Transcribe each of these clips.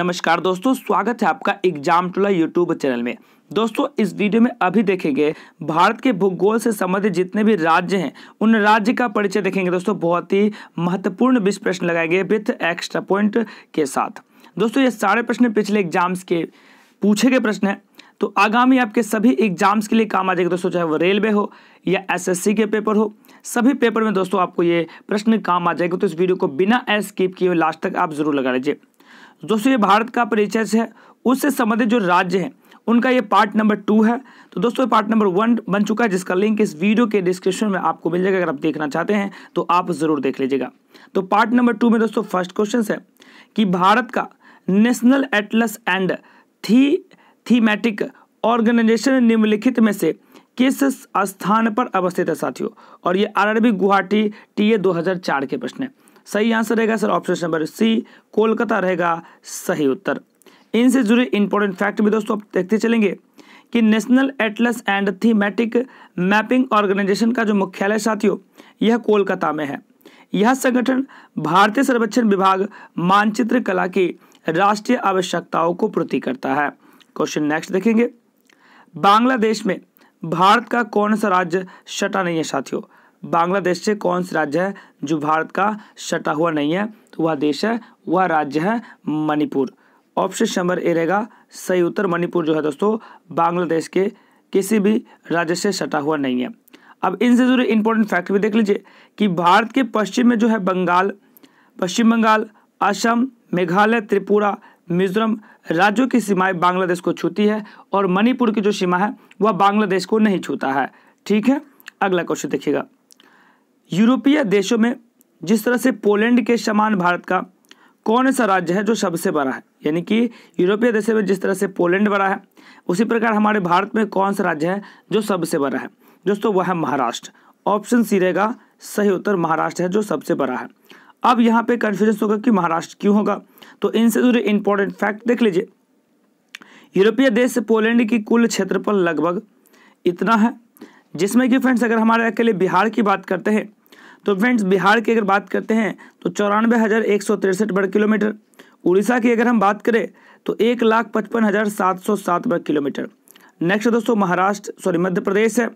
नमस्कार दोस्तों स्वागत है आपका एग्जाम टूला यूट्यूब चैनल में दोस्तों इस वीडियो में अभी देखेंगे भारत के भूगोल से संबंधित जितने भी राज्य हैं उन राज्य का परिचय देखेंगे दोस्तों बहुत ही महत्वपूर्ण बीस प्रश्न लगाएंगे विथ एक्स्ट्रा पॉइंट के साथ दोस्तों ये सारे प्रश्न पिछले एग्जाम्स के पूछे गए प्रश्न हैं तो आगामी आपके सभी एग्जाम्स के लिए काम आ जाएगा दोस्तों चाहे वो रेलवे हो या एसएससी के पेपर हो सभी पेपर में दोस्तों आपको ये प्रश्न काम आ जाएगा तो इस वीडियो को बिना एस्किप किए लास्ट तक आप जरूर लगा लीजिए जो ये भारत का परिचय है उससे संबंधित जो राज्य हैं उनका ये पार्ट नंबर टू है तो दोस्तों पार्ट नंबर वन बन चुका है जिसका लिंक इस वीडियो के डिस्क्रिप्शन में आपको मिल जाएगा अगर आप देखना चाहते हैं तो आप ज़रूर देख लीजिएगा तो पार्ट नंबर टू में दोस्तों फर्स्ट क्वेश्चन है कि भारत का नेशनल एटलस एंड थी थीमेटिक ऑर्गेनाइजेशन निम्नलिखित में से किस स्थान पर अवस्थित है साथियों और ये आरबी गुवाहाटी टीए 2004 के प्रश्न है सही आंसर रहेगा sir option number C Kolkata रहेगा सही उत्तर इनसे जुड़े इंपॉर्टेंट फैक्ट भी दोस्तों आप देखते चलेंगे कि national atlas and thematic mapping organisation का जो मुख्यालय साथियों यह कोलकाता में है यह संगठन भारतीय सर्वेक्षण विभाग मानचित्र कला की राष्ट्रीय आवश्यकताओं को पूर्ति करता है क्वेश्चन नेक्स्ट देखेंगे बांग्लादेश में भारत का कौन सा राज्य सटा नहीं है साथियों बांग्लादेश से कौन सा राज्य है जो भारत का सटा हुआ नहीं है तो वह देश है वह राज्य है मणिपुर ऑप्शन नंबर ए रहेगा सही उत्तर मणिपुर जो है दोस्तों बांग्लादेश के किसी भी राज्य से सटा हुआ नहीं है अब इनसे जुड़े इंपॉर्टेंट फैक्ट भी देख लीजिए कि भारत के पश्चिम में जो है बंगाल पश्चिम बंगाल असम मेघालय त्रिपुरा मिजोरम राज्यों की सीमाएं बांग्लादेश को छूती है और मणिपुर की जो सीमा है वह बांग्लादेश को नहीं छूता है ठीक है अगला क्वेश्चन देखिएगा यूरोपीय देशों में जिस तरह से पोलैंड के समान भारत का कौन सा राज्य है जो सबसे बड़ा है यानी कि यूरोपीय देशों में जिस तरह से पोलैंड बड़ा है उसी प्रकार हमारे भारत में कौन सा राज्य है जो सबसे बड़ा है दोस्तों वह है महाराष्ट्र ऑप्शन सी रहेगा सही उत्तर महाराष्ट्र है जो सबसे बड़ा है अब यहाँ पे कन्फ्यूजन होगा कि महाराष्ट्र क्यों होगा तो इनसे जुड़े इंपॉर्टेंट फैक्ट देख लीजिए यूरोपीय देश पोलैंड की कुल क्षेत्रफल लगभग इतना है जिसमें कि फ्रेंड्स अगर हमारे अकेले बिहार की बात करते हैं तो फ्रेंड्स बिहार की अगर बात करते हैं तो चौरानवे हज़ार एक सौ तिरसठ वर्ग किलोमीटर उड़ीसा की अगर हम बात करें तो एक लाख पचपन हज़ार सात सौ सात वर्ग किलोमीटर नेक्स्ट दोस्तों महाराष्ट्र सॉरी मध्य प्रदेश है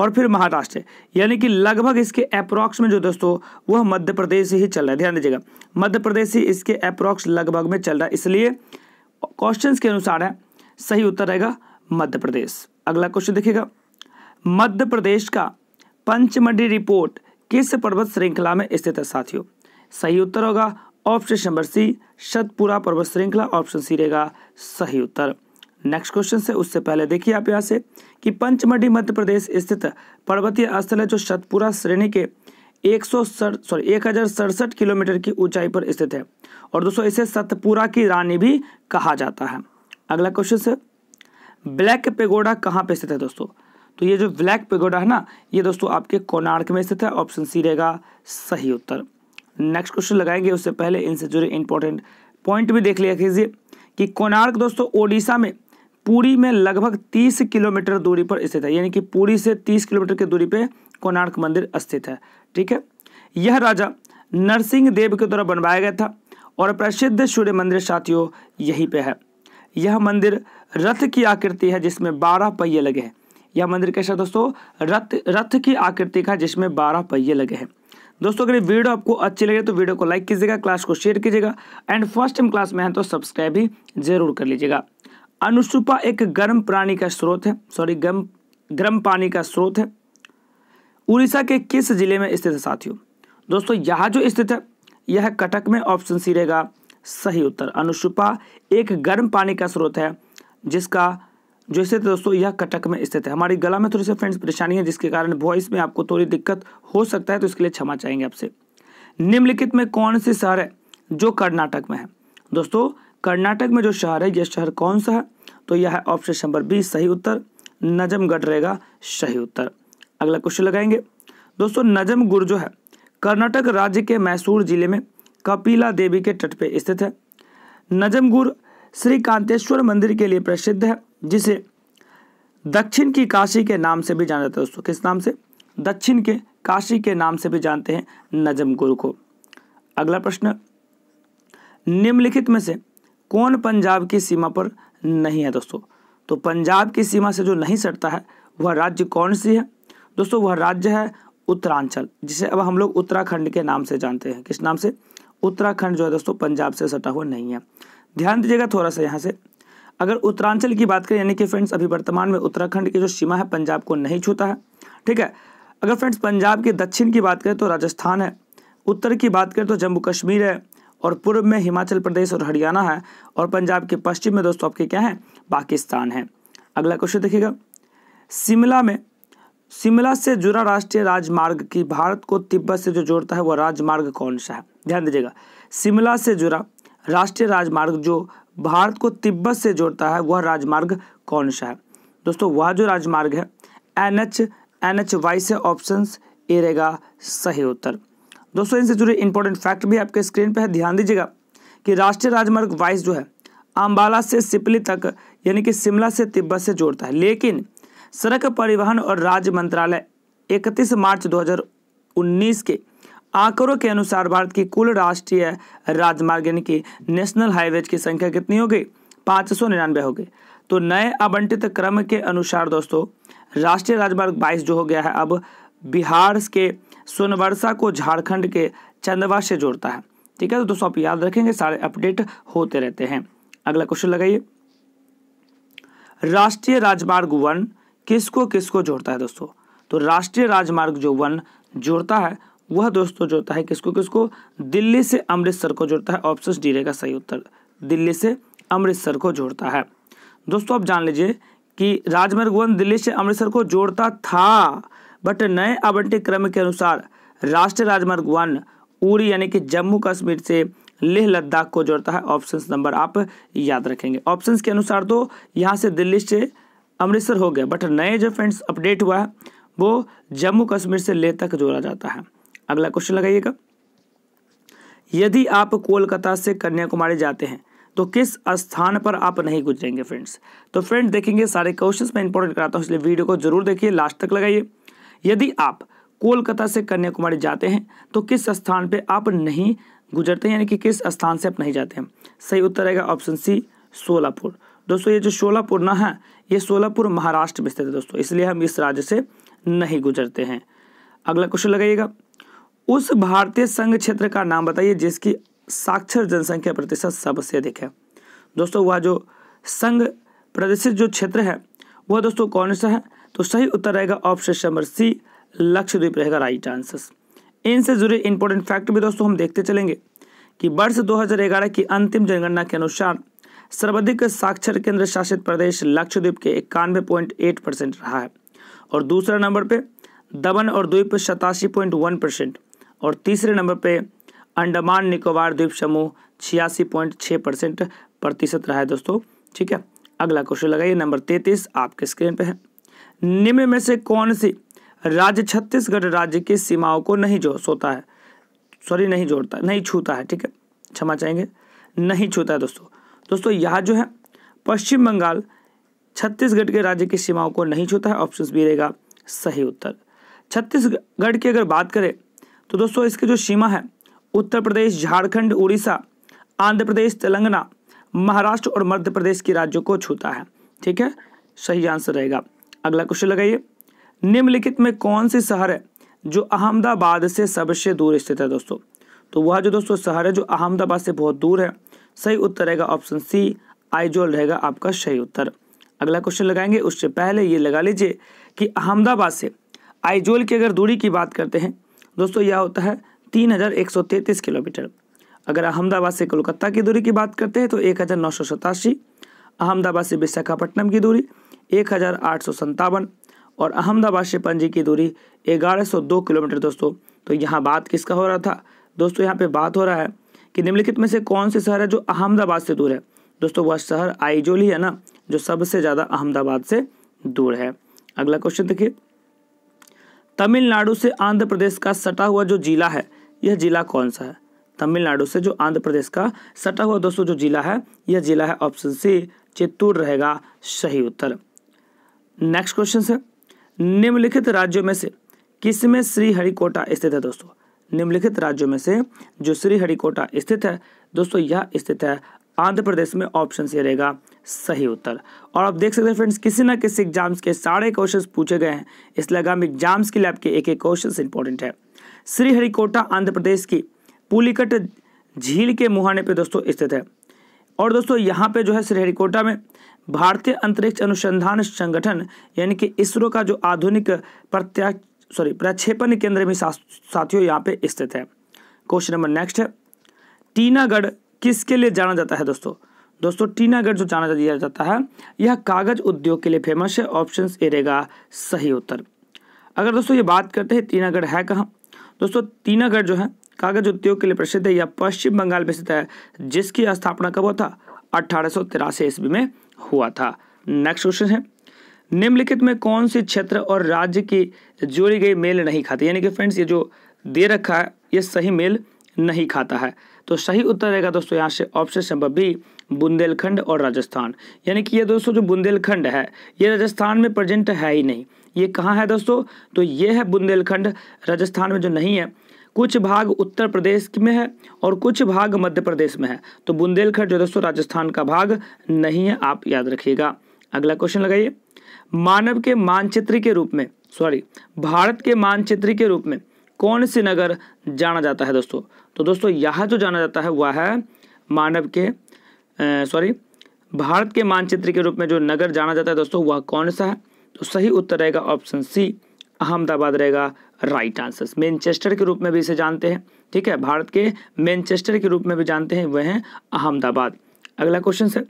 और फिर महाराष्ट्र है यानी कि लगभग इसके अप्रॉक्स में जो दोस्तों वह मध्य प्रदेश ही चल रहा है ध्यान दीजिएगा मध्य प्रदेश ही इसके अप्रॉक्स लगभग में चल रहा है इसलिए क्वेश्चन के अनुसार है सही उत्तर रहेगा मध्य प्रदेश अगला क्वेश्चन देखिएगा मध्य प्रदेश का पंचमढ़ी रिपोर्ट किस पर्वत श्रृंखला में स्थित है साथियों सही उत्तर होगा ऑप्शन नंबर सी शतपुरा पर्वत श्रृंखला ऑप्शन सी रहेगा सही उत्तर नेक्स्ट क्वेश्चन से उससे पहले देखिए आप यहाँ से कि पंचमढ़ी मध्य प्रदेश स्थित पर्वतीय स्थल है जो शतपुरा श्रेणी के एक सॉरी एक हज़ार सड़सठ किलोमीटर की ऊंचाई पर स्थित है और दोस्तों इसे सतपुरा की रानी भी कहा जाता है अगला क्वेश्चन से ब्लैक पेगोडा कहाँ पे स्थित है दोस्तों तो ये जो ब्लैक पेगोडा है ना ये दोस्तों आपके कोनार्क में स्थित है ऑप्शन सी रहेगा सही उत्तर नेक्स्ट क्वेश्चन लगाएंगे उससे पहले इनसे जुड़े इंपॉर्टेंट पॉइंट भी देख लिया कीजिए कि कोनार्क दोस्तों ओडिशा में पूरी में लगभग 30 किलोमीटर दूरी पर स्थित है यानी कि पूरी से 30 किलोमीटर की दूरी पर कोणार्क मंदिर स्थित है ठीक है यह राजा नरसिंह देव के द्वारा बनवाया गया था और प्रसिद्ध सूर्य मंदिर साथियों यहीं पे है यह मंदिर रथ की आकृति है जिसमें बारह पहिए लगे हैं यह मंदिर कैसा दोस्तों रथ रथ की आकृति का जिसमें बारह पहिए लगे हैं दोस्तों अगर वीडियो आपको अच्छी लगे तो वीडियो को लाइक कीजिएगा क्लास को शेयर कीजिएगा एंड फर्स्ट टाइम क्लास में है तो सब्सक्राइब भी जरूर कर लीजिएगा अनुसुपा एक गर्म प्राणी का स्रोत है सॉरी गर्म गर्म पानी का स्रोत है उड़ीसा के किस जिले में स्थित है साथियों दोस्तों यहाँ जो स्थित है यह कटक में ऑप्शन सी रहेगा सही उत्तर अनुसुपा एक गर्म पानी का स्रोत है जिसका जो इसे दोस्तों यह कटक में स्थित है हमारी गला में थोड़ी सी फ्रेंड्स परेशानी है जिसके कारण वॉइस में आपको थोड़ी दिक्कत हो सकता है तो इसके लिए क्षमा चाहेंगे आपसे निम्नलिखित में कौन से शहर है जो कर्नाटक में है दोस्तों कर्नाटक में जो शहर है यह शहर कौन सा है तो यह है ऑप्शन नंबर बी सही उत्तर नजमगढ़ रहेगा सही उत्तर अगला क्वेश्चन लगाएंगे दोस्तों नजमगुड़ जो है कर्नाटक राज्य के मैसूर जिले में कपिला देवी के तट पर स्थित है नजमगुड़ श्री कांतेश्वर मंदिर के लिए प्रसिद्ध है जिसे दक्षिण की काशी के नाम से भी जाना जाता है दोस्तों किस नाम से दक्षिण के काशी के नाम से भी जानते हैं नजम गुरु को अगला प्रश्न निम्नलिखित में से कौन पंजाब की सीमा पर नहीं है दोस्तों तो पंजाब की सीमा से जो नहीं सटता है वह राज्य कौन सी है दोस्तों वह राज्य है उत्तरांचल जिसे अब हम लोग उत्तराखंड के नाम से जानते हैं किस नाम से उत्तराखंड जो है दोस्तों पंजाब से सटा हुआ नहीं है ध्यान दीजिएगा थोड़ा सा यहाँ से अगर उत्तरांचल की बात करें यानी कि फ्रेंड्स अभी वर्तमान में उत्तराखंड की जो सीमा है पंजाब को नहीं छूता है ठीक है अगर फ्रेंड्स पंजाब के दक्षिण की बात करें तो राजस्थान है उत्तर की बात करें तो जम्मू कश्मीर है और पूर्व में हिमाचल प्रदेश और हरियाणा है और पंजाब के पश्चिम में दोस्तों आपके क्या है पाकिस्तान है अगला क्वेश्चन देखिएगा शिमला में शिमला से जुड़ा राष्ट्रीय राजमार्ग की भारत को तिब्बत से जो जोड़ता है वह राजमार्ग कौन सा है ध्यान दीजिएगा शिमला से जुड़ा राष्ट्रीय राजमार्ग जो भारत को तिब्बत से जोड़ता है वह राजमार्ग कौन सा है दोस्तों वह जो राजमार्ग है N H N H Y से ऑप्शन ए रहेगा सही उत्तर दोस्तों इनसे जुड़े इंपॉर्टेंट फैक्ट भी आपके स्क्रीन पर है ध्यान दीजिएगा कि राष्ट्रीय राजमार्ग वाइस जो है अम्बाला से सिपली तक यानी कि शिमला से तिब्बत से जोड़ता है लेकिन सड़क परिवहन और राज्य मंत्रालय 31 मार्च 2019 के आंकड़ों के अनुसार भारत की कुल राष्ट्रीय राजमार्ग यानी कि नेशनल हाईवे की संख्या कितनी हो गई पाँच सौ निन्यानवे हो गई तो नए आवंटित क्रम के अनुसार दोस्तों राष्ट्रीय राजमार्ग 22 जो हो गया है अब बिहार के सोनवर्षा को झारखंड के चंदवा से जोड़ता है ठीक है तो दोस्तों आप याद रखेंगे सारे अपडेट होते रहते हैं अगला क्वेश्चन लगाइए राष्ट्रीय राजमार्ग वन किसको किसको जोड़ता है दोस्तों तो राष्ट्रीय राजमार्ग जो वन जोड़ता है वह दोस्तों जोड़ता है किसको किसको दिल्ली से अमृतसर को जोड़ता है ऑप्शन डी रहेगा सही उत्तर दिल्ली से अमृतसर को जोड़ता है दोस्तों आप जान लीजिए कि राजमार्ग वन दिल्ली से अमृतसर को जोड़ता था बट नए आवंटित क्रम के अनुसार राष्ट्रीय राजमार्ग वन उरी यानी कि जम्मू कश्मीर से लेह लद्दाख को जोड़ता है ऑप्शन नंबर आप याद रखेंगे ऑप्शन के अनुसार तो यहाँ से दिल्ली से अमृतसर हो गया बट नए जो फ्रेंड्स अपडेट हुआ है वो जम्मू कश्मीर से लेह तक जोड़ा जाता है अगला क्वेश्चन लगाइएगा यदि आप कोलकाता से कन्याकुमारी जाते हैं तो किस स्थान पर आप नहीं गुजरेंगे फ्रेंड्स तो फ्रेंड देखेंगे सारे क्वेश्चंस मैं इंपॉर्टेंट कराता हूँ इसलिए वीडियो को जरूर देखिए लास्ट तक लगाइए यदि आप कोलकाता से कन्याकुमारी जाते हैं तो किस स्थान पे आप नहीं गुजरते यानी कि किस स्थान से आप नहीं जाते हैं सही उत्तर रहेगा ऑप्शन सी सोलापुर दोस्तों ये जो सोलापुर ना है ये सोलापुर महाराष्ट्र में स्थित है दोस्तों इसलिए हम इस राज्य से नहीं गुजरते हैं अगला क्वेश्चन लगाइएगा उस भारतीय संघ क्षेत्र का नाम बताइए जिसकी साक्षर जनसंख्या प्रतिशत सबसे अधिक है दोस्तों वह जो संघ प्रदेशित जो क्षेत्र है वह दोस्तों कौन सा है तो सही उत्तर रहेगा ऑप्शन नंबर सी लक्षद्वीप रहेगा राइट आंसर इनसे जुड़े इंपॉर्टेंट फैक्ट भी दोस्तों हम देखते चलेंगे कि वर्ष 2011 की अंतिम जनगणना के अनुसार सर्वाधिक साक्षर केंद्र शासित प्रदेश लक्षद्वीप के इक्यानवे पॉइंट एट परसेंट रहा है और दूसरा नंबर पे दमन और द्वीप सतासी पॉइंट वन परसेंट और तीसरे नंबर पे अंडमान निकोबार द्वीप समूह छियासी पॉइंट छः परसेंट प्रतिशत रहा है दोस्तों ठीक है अगला क्वेश्चन लगाइए नंबर तैतीस आपके स्क्रीन पे है निम्न में से कौन सी राज्य छत्तीसगढ़ राज्य की सीमाओं को नहीं जो सोता है सॉरी नहीं जोड़ता नहीं छूता है ठीक है क्षमा चाहेंगे नहीं छूता है दोस्तों दोस्तों यह जो है पश्चिम बंगाल छत्तीसगढ़ के राज्य की सीमाओं को नहीं छूता है ऑप्शन बी रहेगा सही उत्तर छत्तीसगढ़ की अगर बात करें तो दोस्तों इसकी जो सीमा है उत्तर प्रदेश झारखंड उड़ीसा आंध्र प्रदेश तेलंगाना महाराष्ट्र और मध्य प्रदेश के राज्यों को छूता है ठीक है सही आंसर रहेगा अगला क्वेश्चन लगाइए निम्नलिखित में कौन सी शहर है जो अहमदाबाद से सबसे दूर स्थित है दोस्तों तो वह जो दोस्तों शहर है जो अहमदाबाद से बहुत दूर है सही उत्तर रहेगा ऑप्शन सी आइजोल रहेगा आपका सही उत्तर अगला क्वेश्चन लगाएंगे उससे पहले ये लगा लीजिए कि अहमदाबाद से आइजोल की अगर दूरी की बात करते हैं दोस्तों यह होता है तीन हज़ार एक सौ तैंतीस किलोमीटर अगर अहमदाबाद से कोलकाता की दूरी की बात करते हैं तो एक हज़ार नौ सौ सतासी अहमदाबाद से विशाखापट्टनम की दूरी एक हज़ार आठ सौ संतावन और अहमदाबाद से पणजी की दूरी ग्यारह सौ दो किलोमीटर दोस्तों तो यहाँ बात किसका हो रहा था दोस्तों यहाँ पे बात हो रहा है कि निम्नलिखित में से कौन से शहर है जो अहमदाबाद से दूर है दोस्तों वह शहर आईजोली है ना जो सबसे ज़्यादा अहमदाबाद से दूर है अगला क्वेश्चन देखिए तमिलनाडु से आंध्र प्रदेश का सटा हुआ जो जिला है यह जिला कौन सा है तमिलनाडु से जो आंध्र प्रदेश का सटा हुआ दोस्तों जो जिला है यह जिला है ऑप्शन सी चित्तूर रहेगा सही उत्तर नेक्स्ट क्वेश्चन से निम्नलिखित राज्यों में से किसमें श्रीहरिकोटा स्थित है दोस्तों निम्नलिखित राज्यों में से जो श्रीहरिकोटा स्थित है दोस्तों यह स्थित है आंध्र प्रदेश में ऑप्शन सी रहेगा सही उत्तर और आप देख सकते हैं फ्रेंड्स किसी ना किसी एग्जाम्स के सारे क्वेश्चंस पूछे गए हैं इसलिए हम एग्जाम्स के लिए आपके एक एक क्वेश्चन इंपॉर्टेंट है श्रीहरिकोटा आंध्र प्रदेश की पुलिकट झील के मुहाने पर दोस्तों स्थित है और दोस्तों यहाँ पे जो है श्रीहरिकोटा में भारतीय अंतरिक्ष अनुसंधान संगठन यानी कि इसरो का जो आधुनिक प्रत्या सॉरी प्रक्षेपण केंद्र भी साथियों यहाँ पे स्थित है क्वेश्चन नंबर नेक्स्ट है टीनागढ़ किसके लिए जाना जाता है दोस्तों दोस्तों टीनागढ़ जो जाना दिया जाता है यह कागज उद्योग के लिए फेमस है ऑप्शन ए रहेगा सही उत्तर अगर दोस्तों ये बात करते हैं टीनागढ़ है कहाँ दोस्तों टीनागढ़ जो है कागज उद्योग के लिए प्रसिद्ध है यह पश्चिम बंगाल में स्थित है जिसकी स्थापना कब हुआ था अठारह सौ तिरासी ईस्वी में हुआ था नेक्स्ट क्वेश्चन है निम्नलिखित में कौन से क्षेत्र और राज्य की जोड़ी गई मेल नहीं खाती यानी कि फ्रेंड्स ये जो दे रखा है ये सही मेल नहीं खाता है तो सही उत्तर रहेगा दोस्तों यहाँ से ऑप्शन नंबर बी बुंदेलखंड और राजस्थान यानी कि ये दोस्तों जो बुंदेलखंड है ये राजस्थान में प्रेजेंट है ही नहीं ये कहाँ है दोस्तों तो ये है बुंदेलखंड राजस्थान में जो नहीं है कुछ भाग उत्तर प्रदेश में है और कुछ भाग मध्य प्रदेश में है तो बुंदेलखंड जो दोस्तों राजस्थान का भाग नहीं है आप याद रखिएगा अगला क्वेश्चन लगाइए मानव के मानचित्र के रूप में सॉरी भारत के मानचित्र के रूप में कौन से नगर जाना जाता है दोस्तों तो दोस्तों यह जो जाना जाता है वह है मानव के सॉरी भारत के मानचित्र के रूप में जो नगर जाना जाता है दोस्तों वह कौन सा है तो सही उत्तर रहेगा ऑप्शन सी अहमदाबाद रहेगा राइट आंसर मैनचेस्टर के रूप में भी इसे जानते हैं ठीक है भारत के मैनचेस्टर के रूप में भी जानते हैं वह हैं अहमदाबाद अगला क्वेश्चन सर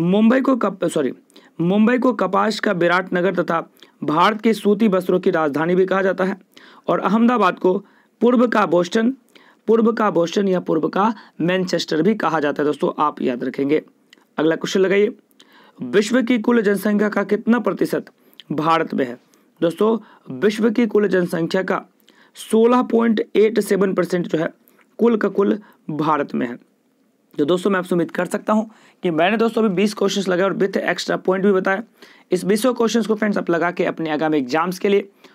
मुंबई को कप सॉरी मुंबई को कपास का विराट नगर तथा भारत के सूती वस्त्रों की राजधानी भी कहा जाता है और अहमदाबाद को पूर्व का बोस्टन पूर्व का बोस्टन या पूर्व का मैनचेस्टर भी कहा जाता है दोस्तों आप याद रखेंगे अगला क्वेश्चन लगाइए विश्व की कुल जनसंख्या का कितना प्रतिशत भारत में है दोस्तों विश्व की कुल जनसंख्या का 16.87 परसेंट जो है कुल का कुल भारत में है तो दोस्तों मैं आपसे उम्मीद कर सकता हूं कि मैंने दोस्तों अभी 20 क्वेश्चंस लगाए और विथ एक्स्ट्रा पॉइंट भी बताया इस बीसों क्वेश्चंस को फ्रेंड्स आप लगा के अपने आगामी एग्जाम्स के लिए